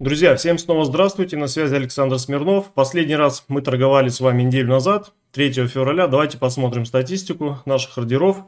Друзья, всем снова здравствуйте, на связи Александр Смирнов. Последний раз мы торговали с вами неделю назад, 3 февраля. Давайте посмотрим статистику наших ордеров.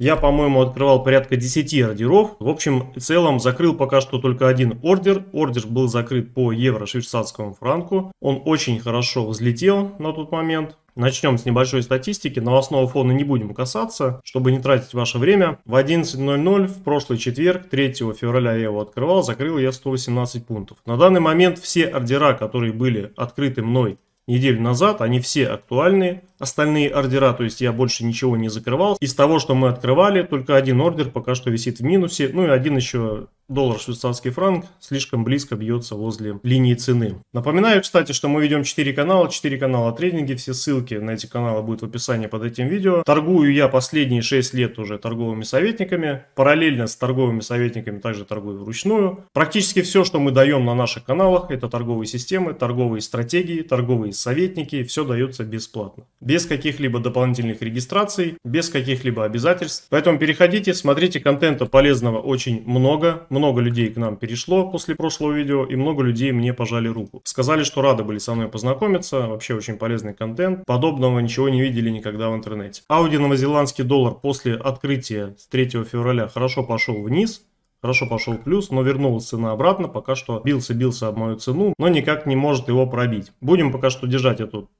Я, по-моему, открывал порядка 10 ордеров. В общем и целом, закрыл пока что только один ордер. Ордер был закрыт по евро-швейцарскому франку. Он очень хорошо взлетел на тот момент. Начнем с небольшой статистики, новостного фона не будем касаться, чтобы не тратить ваше время. В 11.00 в прошлый четверг, 3 февраля я его открывал, закрыл я 118 пунктов. На данный момент все ордера, которые были открыты мной неделю назад, они все актуальны, остальные ордера, то есть я больше ничего не закрывал. Из того, что мы открывали, только один ордер пока что висит в минусе, ну и один еще доллар швейцарский франк слишком близко бьется возле линии цены. Напоминаю, кстати, что мы ведем 4 канала, 4 канала трейдинги, все ссылки на эти каналы будут в описании под этим видео. Торгую я последние 6 лет уже торговыми советниками, параллельно с торговыми советниками также торгую вручную. Практически все, что мы даем на наших каналах, это торговые системы, торговые стратегии, торговые советники, все дается бесплатно без каких-либо дополнительных регистраций, без каких-либо обязательств. Поэтому переходите, смотрите, контента полезного очень много. Много людей к нам перешло после прошлого видео, и много людей мне пожали руку. Сказали, что рады были со мной познакомиться, вообще очень полезный контент. Подобного ничего не видели никогда в интернете. Ауди новозеландский доллар после открытия с 3 февраля хорошо пошел вниз, Хорошо пошел плюс, но вернулась цена обратно. Пока что бился-бился об мою цену, но никак не может его пробить. Будем пока что держать эту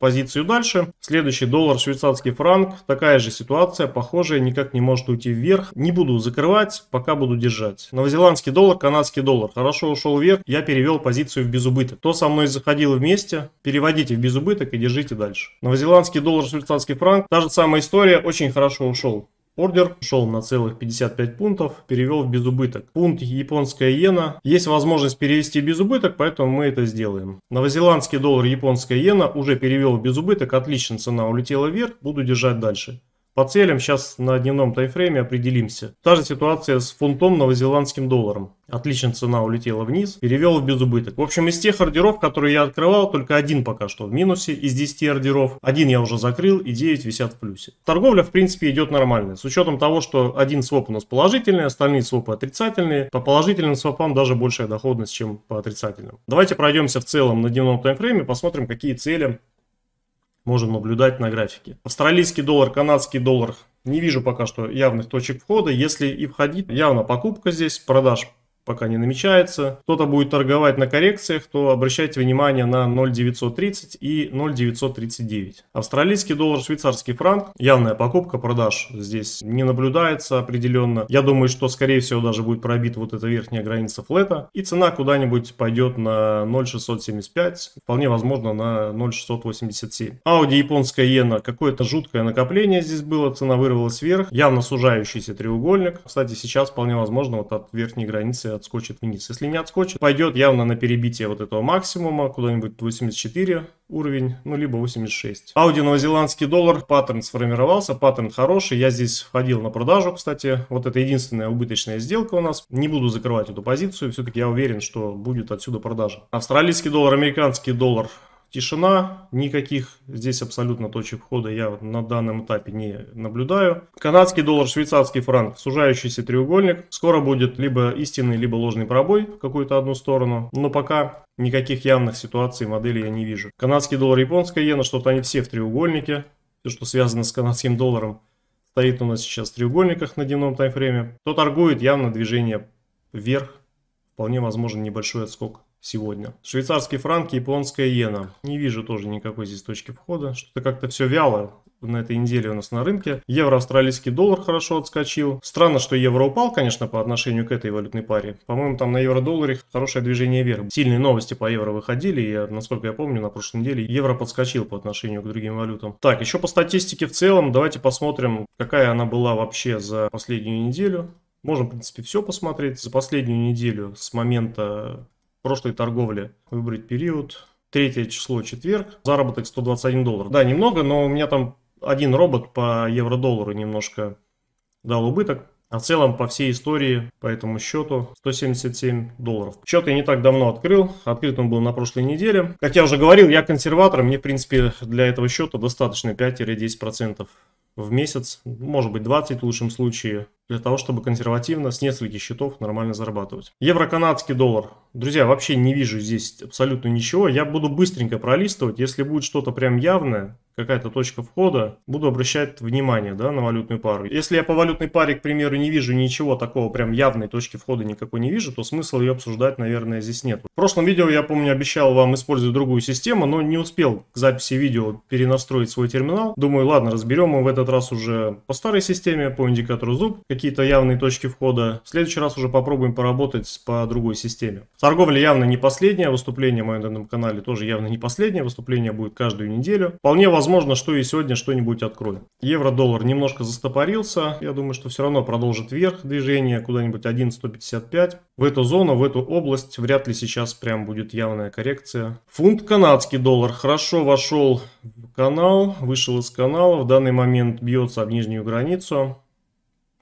позицию дальше. Следующий доллар, швейцарский франк. Такая же ситуация, похожая, никак не может уйти вверх. Не буду закрывать, пока буду держать. Новозеландский доллар, канадский доллар. Хорошо ушел вверх, я перевел позицию в безубыток. Кто со мной заходил вместе, переводите в безубыток и держите дальше. Новозеландский доллар, швейцарский франк. Та же самая история, очень хорошо ушел. Ордер шел на целых 55 пунктов, перевел в безубыток. Пункт японская иена. Есть возможность перевести без убыток, поэтому мы это сделаем. Новозеландский доллар японская иена уже перевел в безубыток. Отлично, цена улетела вверх. Буду держать дальше. По целям сейчас на дневном таймфрейме определимся. Та же ситуация с фунтом новозеландским долларом. Отлично цена улетела вниз, перевел в безубыток. В общем, из тех ордеров, которые я открывал, только один пока что в минусе из 10 ордеров. Один я уже закрыл и 9 висят в плюсе. Торговля, в принципе, идет нормально. С учетом того, что один своп у нас положительный, остальные свопы отрицательные. По положительным свопам даже большая доходность, чем по отрицательным. Давайте пройдемся в целом на дневном таймфрейме, посмотрим, какие цели можем наблюдать на графике. Австралийский доллар, канадский доллар. Не вижу пока что явных точек входа. Если и входить, явно покупка здесь, продаж пока не намечается. Кто-то будет торговать на коррекциях, то обращайте внимание на 0,930 и 0,939. Австралийский доллар, швейцарский франк, явная покупка продаж здесь не наблюдается определенно. Я думаю, что скорее всего даже будет пробит вот эта верхняя граница флета и цена куда-нибудь пойдет на 0,675, вполне возможно на 0,687. Ауди японская иена, какое-то жуткое накопление здесь было, цена вырвалась вверх, явно сужающийся треугольник. Кстати, сейчас вполне возможно вот от верхней границы отскочит вниз. Если не отскочит, пойдет явно на перебитие вот этого максимума, куда-нибудь 84 уровень, ну либо 86. Ауди новозеландский доллар, паттерн сформировался, паттерн хороший. Я здесь входил на продажу, кстати. Вот это единственная убыточная сделка у нас. Не буду закрывать эту позицию, все-таки я уверен, что будет отсюда продажа. Австралийский доллар, американский доллар Тишина, никаких здесь абсолютно точек входа я на данном этапе не наблюдаю. Канадский доллар, швейцарский франк, сужающийся треугольник. Скоро будет либо истинный, либо ложный пробой в какую-то одну сторону, но пока никаких явных ситуаций моделей я не вижу. Канадский доллар, японская иена, что-то они все в треугольнике, все, что связано с канадским долларом, стоит у нас сейчас в треугольниках на дневном таймфрейме. Кто торгует, явно движение вверх Вполне возможен небольшой отскок сегодня. Швейцарские франки, японская иена. Не вижу тоже никакой здесь точки входа. Что-то как-то все вяло на этой неделе у нас на рынке. Евро-австралийский доллар хорошо отскочил. Странно, что евро упал, конечно, по отношению к этой валютной паре. По-моему, там на евро-долларе хорошее движение вверх. Сильные новости по евро выходили, и, насколько я помню, на прошлой неделе евро подскочил по отношению к другим валютам. Так, еще по статистике в целом, давайте посмотрим, какая она была вообще за последнюю неделю. Можно, в принципе, все посмотреть. За последнюю неделю с момента прошлой торговли выбрать период. Третье число, четверг. Заработок 121 доллар. Да, немного, но у меня там один робот по евро-доллару немножко дал убыток. А в целом по всей истории по этому счету 177 долларов. Счет я не так давно открыл. Открыт он был на прошлой неделе. Как я уже говорил, я консерватор. Мне, в принципе, для этого счета достаточно 5-10% в месяц, может быть 20 в лучшем случае, для того, чтобы консервативно с нескольких счетов нормально зарабатывать. Евро-канадский доллар. Друзья, вообще не вижу здесь абсолютно ничего. Я буду быстренько пролистывать. Если будет что-то прям явное, какая-то точка входа, буду обращать внимание да, на валютную пару. Если я по валютной паре, к примеру, не вижу ничего такого, прям явной точки входа никакой не вижу, то смысла ее обсуждать, наверное, здесь нет. В прошлом видео, я помню, обещал вам использовать другую систему, но не успел к записи видео перенастроить свой терминал. Думаю, ладно, разберем мы в этот раз уже по старой системе, по индикатору зуб, какие-то явные точки входа. В следующий раз уже попробуем поработать по другой системе. Торговля явно не последняя, выступление мое на данном канале тоже явно не последнее, выступление будет каждую неделю. Вполне возможно, возможно, что и сегодня что-нибудь откроем. Евро-доллар немножко застопорился. Я думаю, что все равно продолжит вверх движение куда-нибудь 1.155. В эту зону, в эту область вряд ли сейчас прям будет явная коррекция. Фунт канадский доллар хорошо вошел в канал, вышел из канала. В данный момент бьется об нижнюю границу.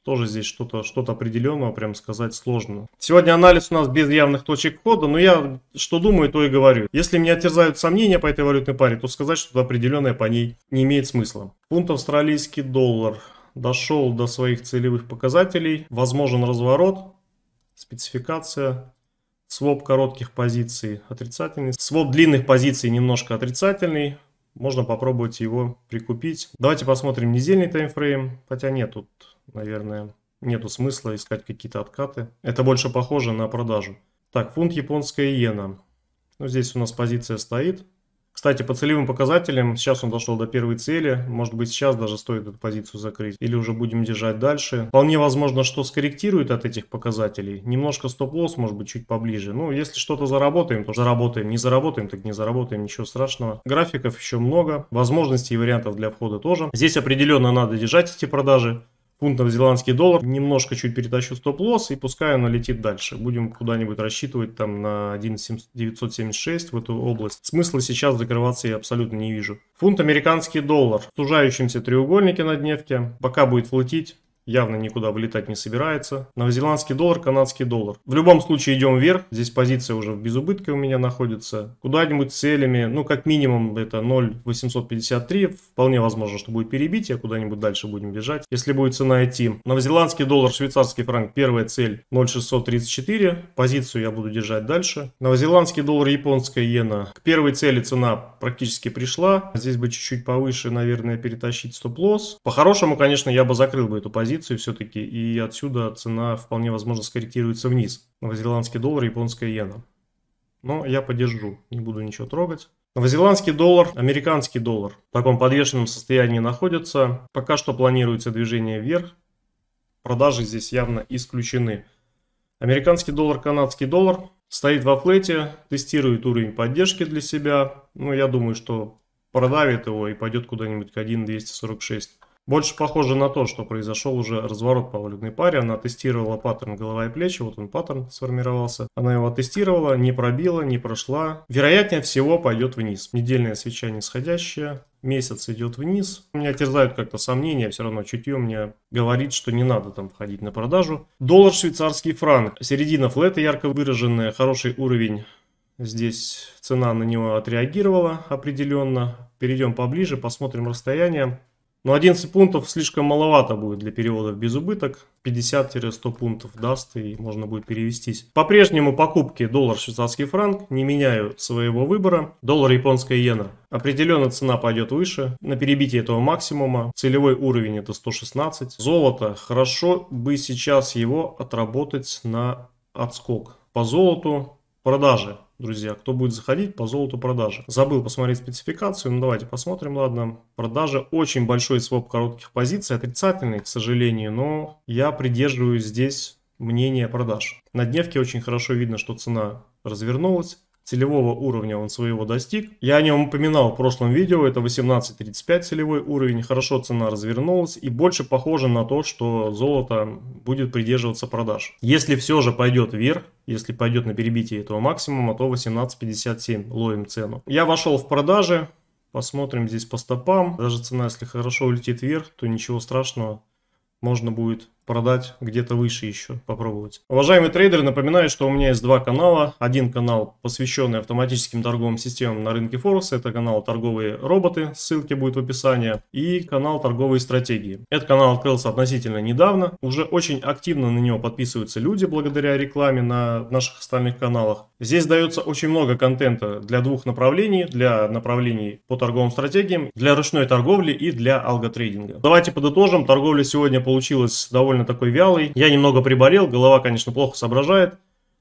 Тоже здесь что-то что, определенного прям сказать сложно. Сегодня анализ у нас без явных точек входа, но я что думаю, то и говорю. Если меня терзают сомнения по этой валютной паре, то сказать что-то определенное по ней не имеет смысла. Фунт австралийский доллар дошел до своих целевых показателей. Возможен разворот, спецификация, своп коротких позиций отрицательный, своп длинных позиций немножко отрицательный. Можно попробовать его прикупить. Давайте посмотрим недельный таймфрейм. Хотя нет, тут, наверное, нету смысла искать какие-то откаты. Это больше похоже на продажу. Так, фунт японская иена. Ну, здесь у нас позиция стоит. Кстати, по целевым показателям, сейчас он дошел до первой цели, может быть сейчас даже стоит эту позицию закрыть, или уже будем держать дальше. Вполне возможно, что скорректирует от этих показателей, немножко стоп-лосс может быть чуть поближе. Ну, если что-то заработаем, то заработаем, не заработаем, так не заработаем, ничего страшного. Графиков еще много, возможностей и вариантов для входа тоже. Здесь определенно надо держать эти продажи, пунктов зеландский доллар. Немножко чуть перетащу стоп-лосс и пускай она летит дальше. Будем куда-нибудь рассчитывать там на 1,976 в эту область. Смысла сейчас закрываться я абсолютно не вижу. Фунт американский доллар в сужающемся треугольнике на дневке. Пока будет флотить явно никуда вылетать не собирается. Новозеландский доллар, канадский доллар. В любом случае идем вверх. Здесь позиция уже в безубытке у меня находится. Куда-нибудь целями, ну как минимум это 0,853. Вполне возможно, что будет перебитие, куда-нибудь дальше будем бежать, если будет цена идти. Новозеландский доллар, швейцарский франк, первая цель 0,634. Позицию я буду держать дальше. Новозеландский доллар, японская иена. К первой цели цена практически пришла. Здесь бы чуть-чуть повыше, наверное, перетащить стоп-лосс. По-хорошему, конечно, я бы закрыл бы эту позицию позиции все-таки, и отсюда цена вполне возможно скорректируется вниз. Новозеландский доллар, японская иена. Но я подержу, не буду ничего трогать. Новозеландский доллар, американский доллар в таком подвешенном состоянии находятся. Пока что планируется движение вверх. Продажи здесь явно исключены. Американский доллар, канадский доллар стоит во флете, тестирует уровень поддержки для себя. Ну, я думаю, что продавит его и пойдет куда-нибудь к 1,246. Больше похоже на то, что произошел уже разворот по валютной паре. Она тестировала паттерн голова и плечи. Вот он паттерн сформировался. Она его тестировала, не пробила, не прошла. Вероятнее всего пойдет вниз. Недельное свеча сходящее месяц идет вниз. Меня терзают как-то сомнения, все равно чутье мне говорит, что не надо там входить на продажу. Доллар, швейцарский франк, середина флета ярко выраженная, хороший уровень. Здесь цена на него отреагировала определенно. Перейдем поближе, посмотрим расстояние. Но ну, 11 пунктов слишком маловато будет для перевода без убыток. 50-100 пунктов даст и можно будет перевестись. По-прежнему покупки доллар швейцарский франк. Не меняю своего выбора. Доллар японская иена. Определенно цена пойдет выше. На перебитие этого максимума. Целевой уровень это 116. Золото. Хорошо бы сейчас его отработать на отскок. По золоту продажи друзья, кто будет заходить по золоту продажи. Забыл посмотреть спецификацию, ну давайте посмотрим, ладно. Продажа очень большой своп коротких позиций, отрицательный, к сожалению, но я придерживаюсь здесь мнения продаж. На дневке очень хорошо видно, что цена развернулась, Целевого уровня он своего достиг. Я о нем упоминал в прошлом видео, это 18.35 целевой уровень. Хорошо цена развернулась и больше похоже на то, что золото будет придерживаться продаж. Если все же пойдет вверх, если пойдет на перебитие этого максимума, то 18.57 ловим цену. Я вошел в продажи, посмотрим здесь по стопам. Даже цена, если хорошо улетит вверх, то ничего страшного, можно будет продать где-то выше еще, попробовать. Уважаемые трейдеры, напоминаю, что у меня есть два канала. Один канал, посвященный автоматическим торговым системам на рынке Форекс. Это канал «Торговые роботы», ссылки будет в описании. И канал «Торговые стратегии». Этот канал открылся относительно недавно. Уже очень активно на него подписываются люди благодаря рекламе на наших остальных каналах. Здесь дается очень много контента для двух направлений. Для направлений по торговым стратегиям, для ручной торговли и для алготрейдинга. Давайте подытожим. Торговля сегодня получилась довольно довольно такой вялый. Я немного приболел, голова, конечно, плохо соображает.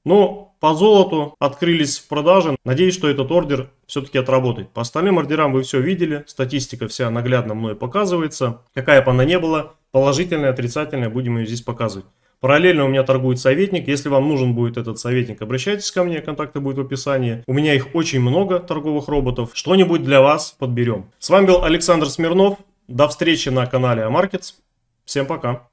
Но по золоту открылись в продаже. Надеюсь, что этот ордер все-таки отработает. По остальным ордерам вы все видели. Статистика вся наглядно мной показывается. Какая бы она ни была, положительная, отрицательная, будем ее здесь показывать. Параллельно у меня торгует советник. Если вам нужен будет этот советник, обращайтесь ко мне, контакты будут в описании. У меня их очень много, торговых роботов. Что-нибудь для вас подберем. С вами был Александр Смирнов. До встречи на канале Амаркетс. Всем пока.